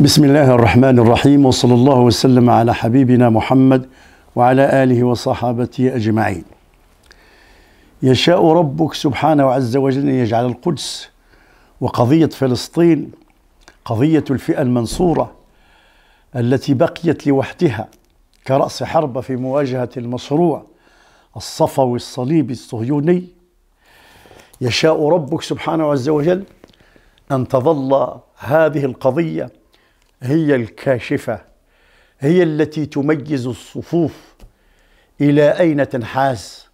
بسم الله الرحمن الرحيم وصلى الله وسلم على حبيبنا محمد وعلى اله وصحابته اجمعين. يشاء ربك سبحانه عز وجل ان يجعل القدس وقضيه فلسطين قضيه الفئه المنصوره التي بقيت لوحدها كراس حربه في مواجهه المشروع الصفوي الصليبي الصهيوني يشاء ربك سبحانه عز وجل ان تظل هذه القضيه هي الكاشفة هي التي تميز الصفوف إلى أين تنحاز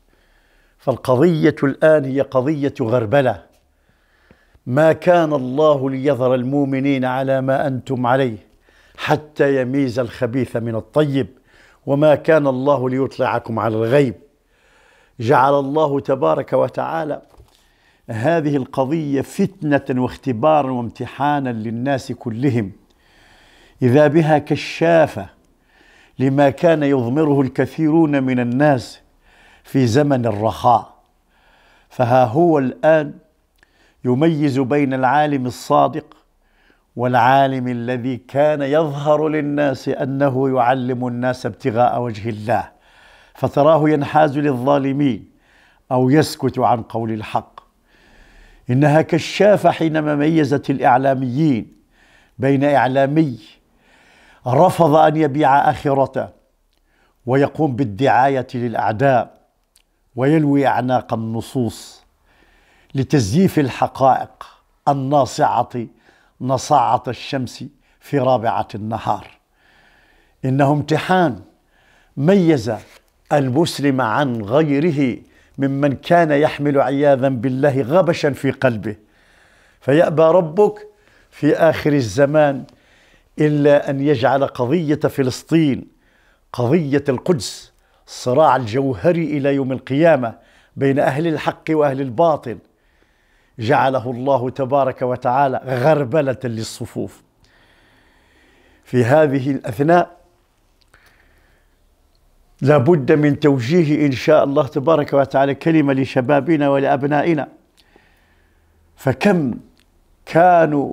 فالقضية الآن هي قضية غربلة ما كان الله ليظهر المؤمنين على ما أنتم عليه حتى يميز الخبيث من الطيب وما كان الله ليطلعكم على الغيب جعل الله تبارك وتعالى هذه القضية فتنة واختبارا وامتحانا للناس كلهم إذا بها كشافة لما كان يضمره الكثيرون من الناس في زمن الرخاء فها هو الآن يميز بين العالم الصادق والعالم الذي كان يظهر للناس أنه يعلم الناس ابتغاء وجه الله فتراه ينحاز للظالمين أو يسكت عن قول الحق إنها كشافة حينما ميزت الإعلاميين بين إعلامي رفض أن يبيع آخرته ويقوم بالدعاية للأعداء ويلوي أعناق النصوص لتزييف الحقائق الناصعة نصاعة الشمس في رابعة النهار إنه امتحان ميز المسلم عن غيره ممن كان يحمل عياذا بالله غبشا في قلبه فيأبى ربك في آخر الزمان إلا أن يجعل قضية فلسطين قضية القدس صراع الجوهري إلى يوم القيامة بين أهل الحق وأهل الباطل جعله الله تبارك وتعالى غربلة للصفوف في هذه الأثناء لابد من توجيه إن شاء الله تبارك وتعالى كلمة لشبابنا ولأبنائنا فكم كانوا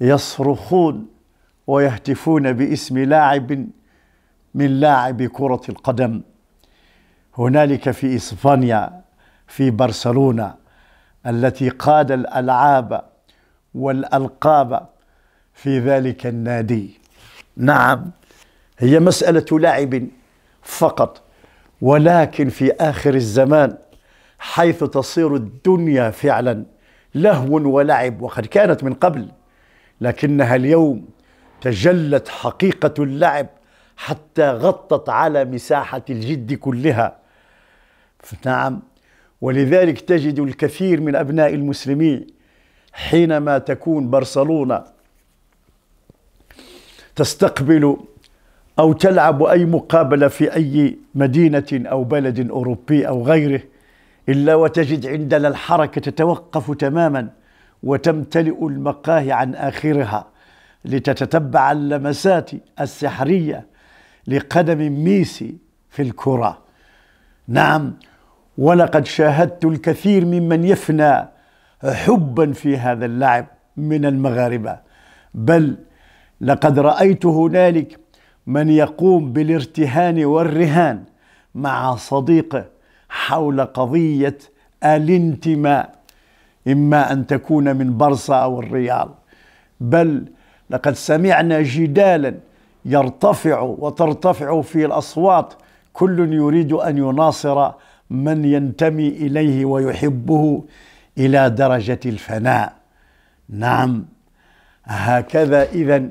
يصرخون ويهتفون باسم لاعب من لاعب كرة القدم هنالك في إسبانيا في برشلونة التي قاد الألعاب والألقاب في ذلك النادي نعم هي مسألة لاعب فقط ولكن في آخر الزمان حيث تصير الدنيا فعلا لهو ولعب وقد كانت من قبل لكنها اليوم تجلت حقيقة اللعب حتى غطت على مساحة الجد كلها نعم ولذلك تجد الكثير من أبناء المسلمين حينما تكون برشلونة تستقبل أو تلعب أي مقابلة في أي مدينة أو بلد أوروبي أو غيره إلا وتجد عندنا الحركة تتوقف تماما وتمتلئ المقاهي عن آخرها لتتتبع اللمسات السحرية لقدم ميسي في الكرة نعم ولقد شاهدت الكثير ممن يفنى حبا في هذا اللعب من المغاربة بل لقد رأيت هنالك من يقوم بالارتهان والرهان مع صديقه حول قضية الانتماء إما أن تكون من برصة أو الرياض بل لقد سمعنا جدالا يرتفع وترتفع فيه الاصوات كل يريد ان يناصر من ينتمي اليه ويحبه الى درجه الفناء نعم هكذا اذا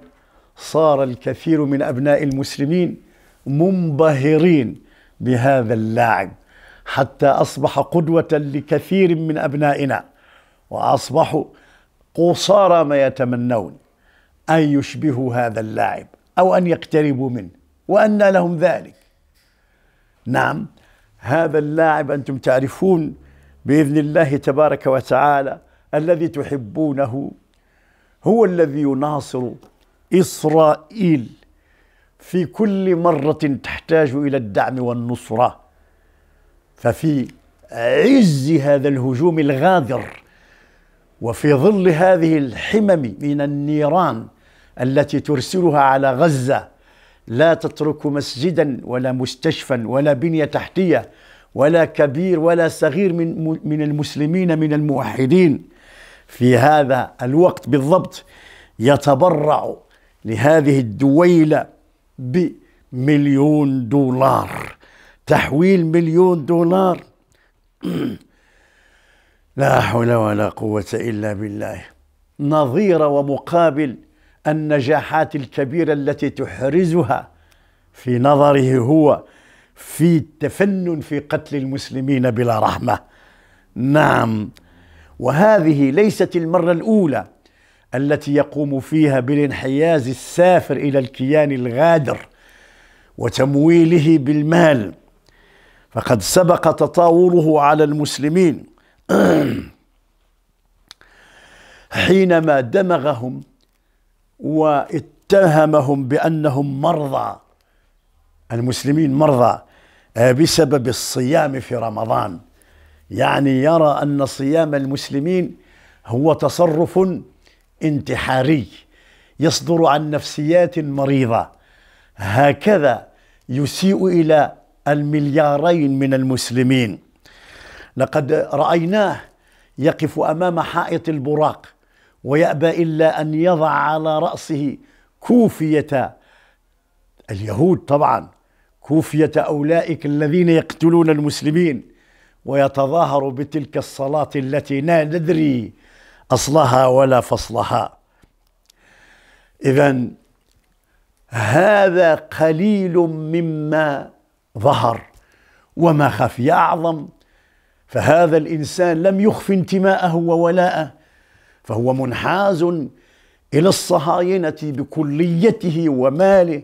صار الكثير من ابناء المسلمين منبهرين بهذا اللاعب حتى اصبح قدوه لكثير من ابنائنا واصبحوا قصارى ما يتمنون أن يشبهوا هذا اللاعب أو أن يقتربوا منه وأن لهم ذلك نعم هذا اللاعب أنتم تعرفون بإذن الله تبارك وتعالى الذي تحبونه هو الذي يناصر إسرائيل في كل مرة تحتاج إلى الدعم والنصرة ففي عز هذا الهجوم الغادر وفي ظل هذه الحمم من النيران التي ترسلها على غزه لا تترك مسجدا ولا مستشفى ولا بنيه تحتيه ولا كبير ولا صغير من من المسلمين من الموحدين في هذا الوقت بالضبط يتبرع لهذه الدويله بمليون دولار تحويل مليون دولار لا حول ولا قوة إلا بالله نظير ومقابل النجاحات الكبيرة التي تحرزها في نظره هو في التفنن في قتل المسلمين بلا رحمة نعم وهذه ليست المرة الأولى التي يقوم فيها بالانحياز السافر إلى الكيان الغادر وتمويله بالمال فقد سبق تطاوله على المسلمين حينما دمغهم واتهمهم بأنهم مرضى المسلمين مرضى آه، بسبب الصيام في رمضان يعني يرى أن صيام المسلمين هو تصرف انتحاري يصدر عن نفسيات مريضة هكذا يسيء إلى المليارين من المسلمين لقد رايناه يقف امام حائط البراق ويابى الا ان يضع على راسه كوفيه اليهود طبعا كوفيه اولئك الذين يقتلون المسلمين ويتظاهر بتلك الصلاه التي لا ندري اصلها ولا فصلها اذا هذا قليل مما ظهر وما خفي اعظم فهذا الانسان لم يخف انتماءه وولاءه فهو منحاز الى الصهاينه بكليته وماله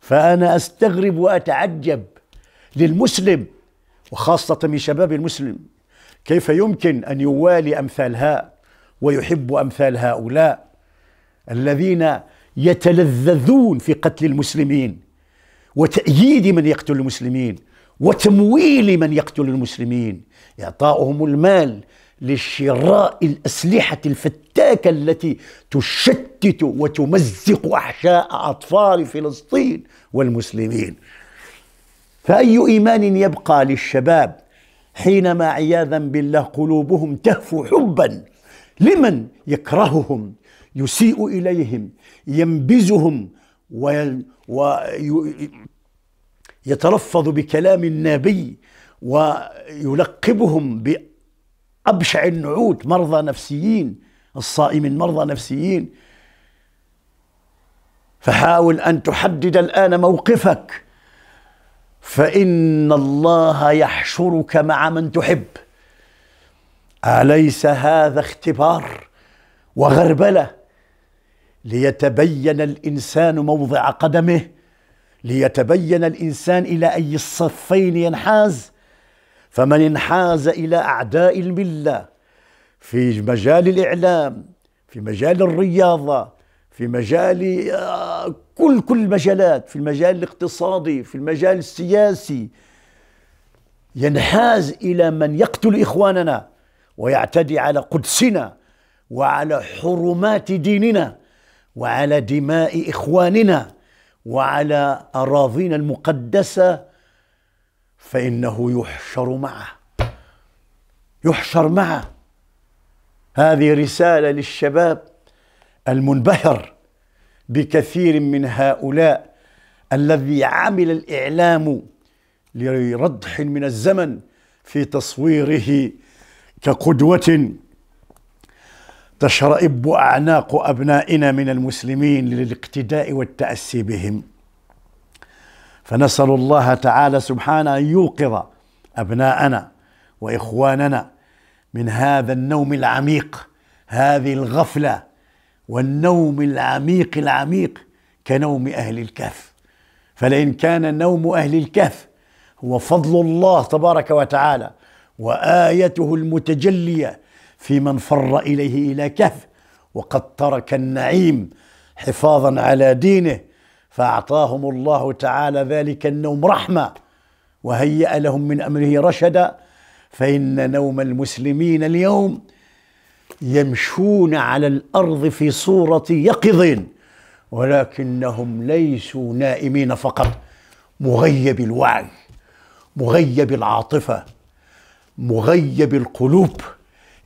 فانا استغرب واتعجب للمسلم وخاصه من شباب المسلم كيف يمكن ان يوالي امثال ويحب امثال هؤلاء الذين يتلذذون في قتل المسلمين وتأييد من يقتل المسلمين وتمويل من يقتل المسلمين إعطاؤهم المال لشراء الأسلحة الفتاكة التي تشتت وتمزق أحشاء أطفال فلسطين والمسلمين فأي إيمان يبقى للشباب حينما عياذا بالله قلوبهم تهفو حبا لمن يكرههم يسيء إليهم ينبزهم وي... وي... يتلفظ بكلام النبي ويلقبهم بأبشع النعوت مرضى نفسيين الصائمين مرضى نفسيين فحاول أن تحدد الآن موقفك فإن الله يحشرك مع من تحب أليس هذا اختبار وغربلة ليتبين الإنسان موضع قدمه ليتبين الانسان الى اي الصفين ينحاز فمن انحاز الى اعداء المله في مجال الاعلام في مجال الرياضه في مجال آه، كل كل المجالات في المجال الاقتصادي في المجال السياسي ينحاز الى من يقتل اخواننا ويعتدي على قدسنا وعلى حرمات ديننا وعلى دماء اخواننا وعلى أراضينا المقدسة فإنه يحشر معه يحشر معه هذه رسالة للشباب المنبهر بكثير من هؤلاء الذي عمل الإعلام لردح من الزمن في تصويره كقدوة تشرئب أعناق أبنائنا من المسلمين للاقتداء والتأسي بهم فنسأل الله تعالى سبحانه أن يوقظ أبناءنا وإخواننا من هذا النوم العميق هذه الغفلة والنوم العميق العميق كنوم أهل الكهف فلئن كان نوم أهل الكهف هو فضل الله تبارك وتعالى وآيته المتجلية في من فر إليه إلى كهف وقد ترك النعيم حفاظا على دينه فأعطاهم الله تعالى ذلك النوم رحمة وهيأ لهم من أمره رشدا فإن نوم المسلمين اليوم يمشون على الأرض في صورة يقظ ولكنهم ليسوا نائمين فقط مغيب الوعي مغيب العاطفه مغيب القلوب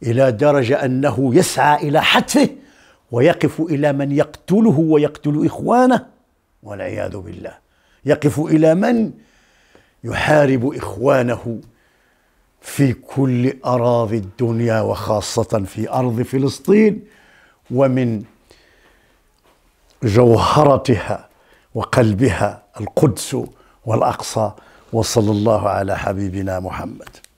إلى درجة أنه يسعى إلى حتفه ويقف إلى من يقتله ويقتل إخوانه والعياذ بالله يقف إلى من يحارب إخوانه في كل أراضي الدنيا وخاصة في أرض فلسطين ومن جوهرتها وقلبها القدس والأقصى وصلى الله على حبيبنا محمد